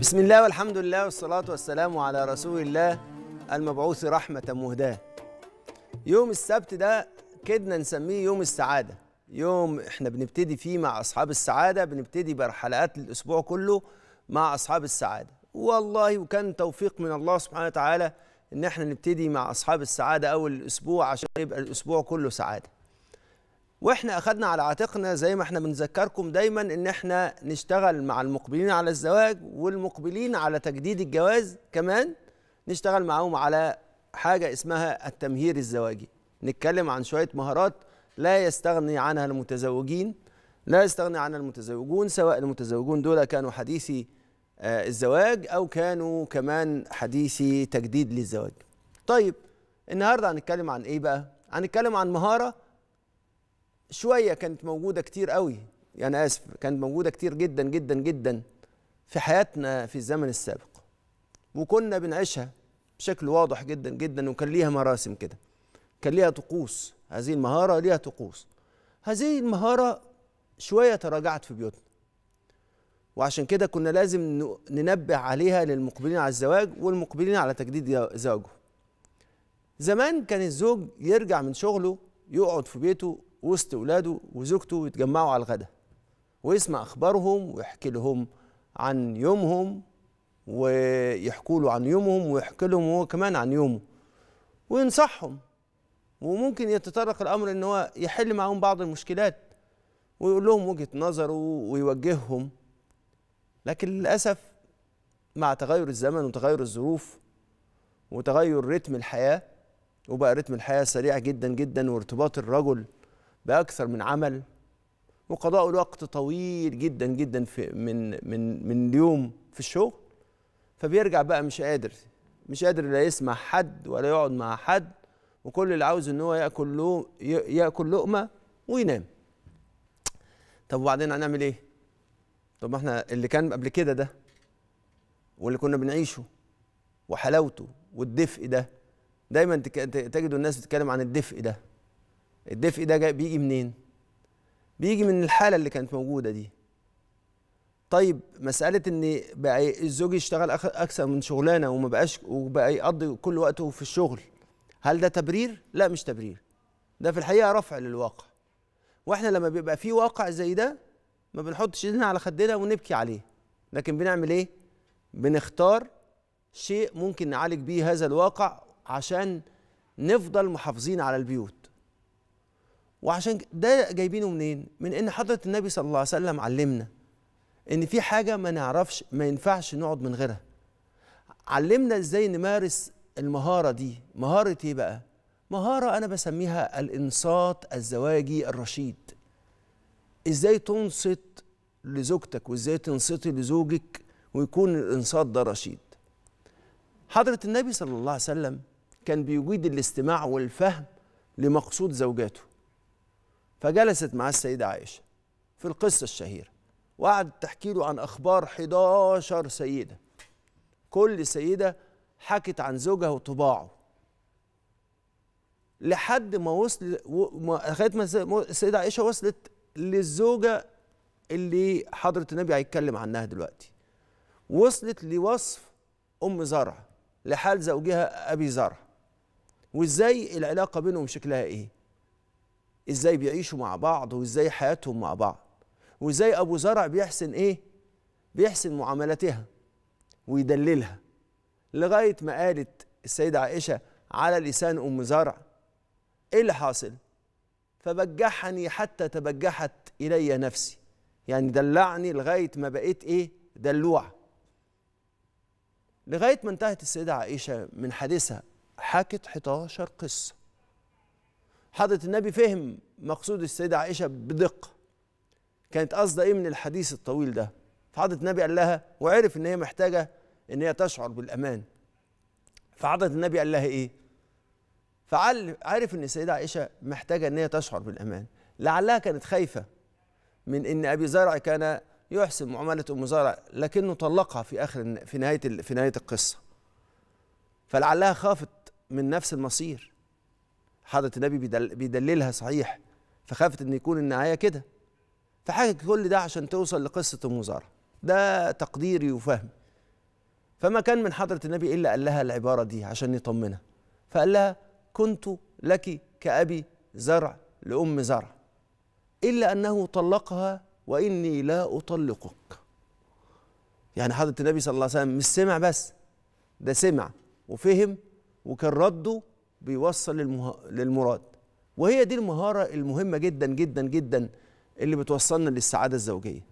بسم الله والحمد لله والصلاة والسلام على رسول الله المبعوث رحمة مهداة يوم السبت ده كدنا نسميه يوم السعادة يوم احنا بنبتدي فيه مع أصحاب السعادة بنبتدي بحلقات الأسبوع كله مع أصحاب السعادة والله وكان توفيق من الله سبحانه وتعالى إن احنا نبتدي مع أصحاب السعادة أول الأسبوع عشان يبقى الأسبوع كله سعادة واحنا اخذنا على عاتقنا زي ما احنا بنذكركم دايما ان احنا نشتغل مع المقبلين على الزواج والمقبلين على تجديد الجواز كمان نشتغل معاهم على حاجه اسمها التمهير الزواجي نتكلم عن شويه مهارات لا يستغني عنها المتزوجين لا يستغني عنها المتزوجون سواء المتزوجون دول كانوا حديثي آه، الزواج او كانوا كمان حديثي تجديد للزواج طيب النهارده هنتكلم عن ايه بقى هنتكلم عن مهاره شويه كانت موجوده كتير قوي يعني اسف كانت موجوده كتير جدا جدا جدا في حياتنا في الزمن السابق وكنا بنعيشها بشكل واضح جدا جدا وكان ليها مراسم كده كان ليها طقوس هذه المهاره ليها طقوس هذه المهاره شويه تراجعت في بيوتنا وعشان كده كنا لازم ننبه عليها للمقبلين على الزواج والمقبلين على تجديد زواجه زمان كان الزوج يرجع من شغله يقعد في بيته وسط ولاده وزوجته ويتجمعوا على الغداء ويسمع اخبارهم ويحكي لهم عن يومهم ويحكوا له عن يومهم ويحكي لهم هو كمان عن يومه وينصحهم وممكن يتطرق الامر ان هو يحل معاهم بعض المشكلات ويقول لهم وجهه نظره ويوجههم لكن للاسف مع تغير الزمن وتغير الظروف وتغير رتم الحياه وبقى رتم الحياه سريع جدا جدا وارتباط الرجل باكثر من عمل وقضاء الوقت طويل جدا جدا في من من من اليوم في الشغل فبيرجع بقى مش قادر مش قادر لا يسمع حد ولا يقعد مع حد وكل اللي عاوز ان هو ياكل له ياكل لقمه وينام طب وبعدين هنعمل ايه طب ما احنا اللي كان قبل كده ده واللي كنا بنعيشه وحلاوته والدفء ده دايما تجدوا الناس بتتكلم عن الدفء ده الدفء ده جاي بيجي منين بيجي من الحاله اللي كانت موجوده دي طيب مساله ان بقى الزوج يشتغل اكثر من شغلانه وما بقاش وبقى يقضي كل وقته في الشغل هل ده تبرير لا مش تبرير ده في الحقيقه رفع للواقع واحنا لما بيبقى في واقع زي ده ما بنحطش ايدنا على خدنا ونبكي عليه لكن بنعمل ايه بنختار شيء ممكن نعالج بيه هذا الواقع عشان نفضل محافظين على البيوت وعشان ده جايبينه منين؟ من ان حضره النبي صلى الله عليه وسلم علمنا ان في حاجه ما نعرفش ما ينفعش نقعد من غيرها. علمنا ازاي نمارس المهاره دي، مهاره ايه بقى؟ مهاره انا بسميها الانصات الزواجي الرشيد. ازاي تنصت لزوجتك وازاي تنصتي لزوجك ويكون الانصات ده رشيد. حضره النبي صلى الله عليه وسلم كان بيجيد الاستماع والفهم لمقصود زوجاته. فجلست مع السيدة عائشة في القصة الشهيرة وقعدت تحكي له عن أخبار 11 سيدة كل سيدة حكت عن زوجها وطباعه لحد ما وصل لغايه ما السيده عائشه وصلت للزوجه اللي حضره النبي هيتكلم عنها دلوقتي وصلت لوصف ام زرع لحال زوجها ابي زرع وازاي العلاقه بينهم شكلها ايه ازاي بيعيشوا مع بعض وازاي حياتهم مع بعض وازاي ابو زرع بيحسن ايه بيحسن معاملتها ويدللها لغايه ما قالت السيده عائشه على لسان ام زرع ايه اللي حاصل فبجحني حتى تبجحت الي نفسي يعني دلعني لغايه ما بقيت ايه دلوع لغايه ما انتهت السيده عائشه من حديثها حكت 11 قصه حضرة النبي فهم مقصود السيدة عائشة بدقة كانت قصده ايه من الحديث الطويل ده فحضرة النبي قال لها وعرف ان هي محتاجة ان هي تشعر بالامان فحضرة النبي قال لها ايه فعرف ان السيدة عائشة محتاجة ان هي تشعر بالامان لعلها كانت خايفة من ان ابي زرع كان يحسن معاملة ام زرع لكنه طلقها في اخر في نهاية في نهاية القصة فلعلها خافت من نفس المصير حضرة النبي بيدل بيدللها صحيح فخافت ان يكون النهايه كده فحاجة كل ده عشان توصل لقصه ام ده تقديري وفهم فما كان من حضره النبي الا قال لها العباره دي عشان يطمنها فقال لها كنت لك كابي زرع لام زرع الا انه طلقها واني لا اطلقك يعني حضره النبي صلى الله عليه وسلم مش سمع بس ده سمع وفهم وكان رده بيوصل للمه... للمراد وهي دي المهارة المهمة جدا جدا جدا اللي بتوصلنا للسعادة الزوجية